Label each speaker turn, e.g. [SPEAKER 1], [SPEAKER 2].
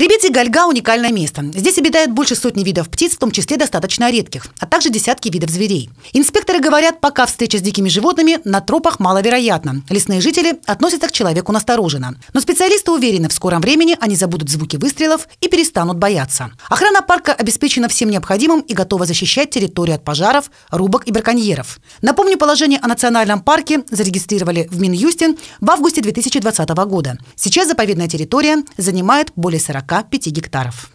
[SPEAKER 1] Хребете Гальга – уникальное место. Здесь обитает больше сотни видов птиц, в том числе достаточно редких, а также десятки видов зверей. Инспекторы говорят, пока встреча с дикими животными на тропах маловероятна. Лесные жители относятся к человеку настороженно. Но специалисты уверены, в скором времени они забудут звуки выстрелов и перестанут бояться. Охрана парка обеспечена всем необходимым и готова защищать территорию от пожаров, рубок и браконьеров. Напомню, положение о национальном парке зарегистрировали в Минюсте в августе 2020 года. Сейчас заповедная территория занимает более 40 45 гектаров.